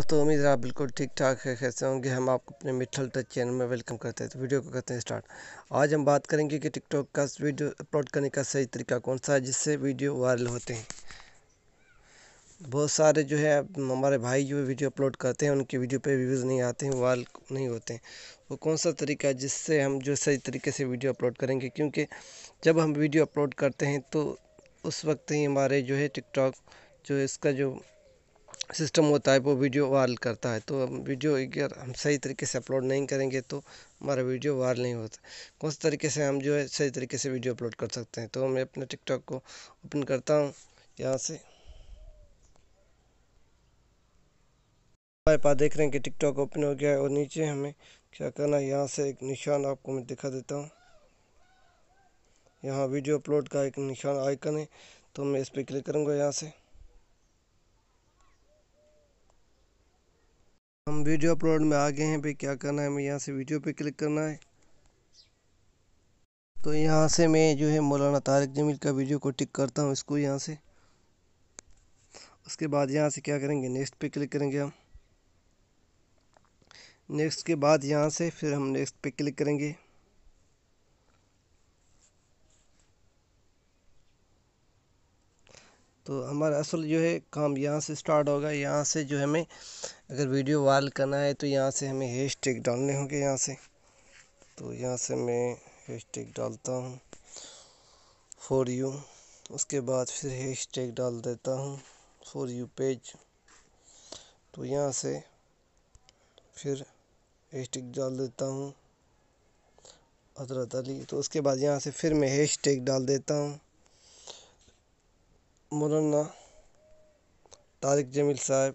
दोस्तों उम्मीद है आप बिल्कुल ठीक ठाक है कैसे होंगे हम आपको अपने मिठल टच चैनल में वेलकम करते हैं तो वीडियो को करते हैं स्टार्ट आज हम बात करेंगे कि टिकटॉक का वीडियो अपलोड करने का सही तरीका कौन सा है जिससे वीडियो वायरल होते हैं बहुत सारे जो है हमारे भाई जो वीडियो अपलोड करते हैं उनके वीडियो पर व्यूज़ नहीं आते हैं वायरल नहीं होते हैं वो तो कौन सा तरीका है जिससे हम जो सही तरीके से वीडियो अपलोड करेंगे क्योंकि जब हम वीडियो अपलोड करते हैं तो उस वक्त ही हमारे जो है टिकटॉक जो इसका जो सिस्टम होता है वो वीडियो वायरल करता है तो हम वीडियो अगर हम सही तरीके से अपलोड नहीं करेंगे तो हमारा वीडियो वायरल नहीं होता कौन से तरीके से हम जो है सही तरीके से वीडियो अपलोड कर सकते हैं तो मैं अपने टिकटॉक को ओपन करता हूँ यहाँ से हमारे पास देख रहे हैं कि टिकटॉक ओपन हो गया है और नीचे हमें क्या करना है यहाँ से एक निशान आपको मैं दिखा देता हूँ यहाँ वीडियो अपलोड का एक निशान आइकन है तो मैं इस पर क्लिक करूँगा यहाँ से हम वीडियो अपलोड में आ गए हैं भाई क्या करना है हमें यहाँ से वीडियो पे क्लिक करना है तो यहाँ से मैं जो है मौलाना तारिक जमील का वीडियो को टिक करता हूँ इसको यहाँ से उसके बाद यहाँ से क्या करेंगे नेक्स्ट पे क्लिक करेंगे हम नेक्स्ट के बाद यहाँ से फिर हम नेक्स्ट पे क्लिक करेंगे तो हमारा असल जो है काम यहाँ से स्टार्ट होगा यहाँ से जो हमें अगर वीडियो वाल करना है तो यहाँ से हमें हैश स्टेक डालने होंगे यहाँ से तो यहाँ से मैं हैश स्टेक डालता हूँ फॉर यू उसके बाद फिर हैश स्टेक डाल देता हूँ फॉर यू पेज तो यहाँ से फिर हैश स्टेक डाल देता हूँ हजरत अली तो उसके बाद यहाँ से फिर मैं हैश स्टेक डाल देता हूँ मौलाना तारिक जमील साहब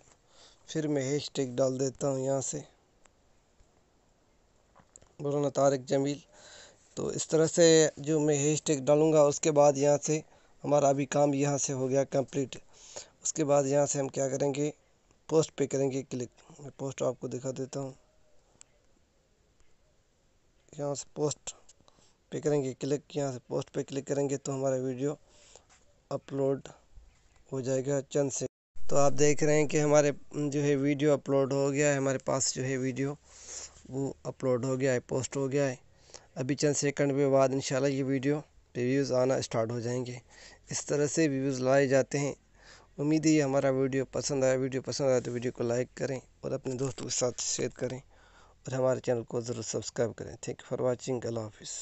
फिर मैं हैश टैग डाल देता हूँ यहाँ से मौलाना तारिक जमील तो इस तरह से जो मैं हैश टैग डालूँगा उसके बाद यहाँ से हमारा अभी काम यहाँ से हो गया कंप्लीट उसके बाद यहाँ से हम क्या करेंगे पोस्ट पे करेंगे क्लिक मैं पोस्ट आपको दिखा देता हूँ यहाँ से पोस्ट पे करेंगे क्लिक यहाँ से पोस्ट पे क्लिक करेंगे तो हमारा वीडियो अपलोड हो जाएगा चंद से तो आप देख रहे हैं कि हमारे जो है वीडियो अपलोड हो गया है हमारे पास जो है वीडियो वो अपलोड हो गया है पोस्ट हो गया है अभी चंद सेकंड के बाद इंशाल्लाह ये वीडियो पे व्यूज़ आना स्टार्ट हो जाएंगे इस तरह से रिव्यूज़ लाए जाते हैं उम्मीद है हमारा वीडियो पसंद आया वीडियो पसंद आया तो वीडियो को लाइक करें और अपने दोस्तों के साथ शेयर करें और हमारे चैनल को ज़रूर सब्सक्राइब करें थैंक यू फॉर वॉचिंग अल्लाह हाफिज़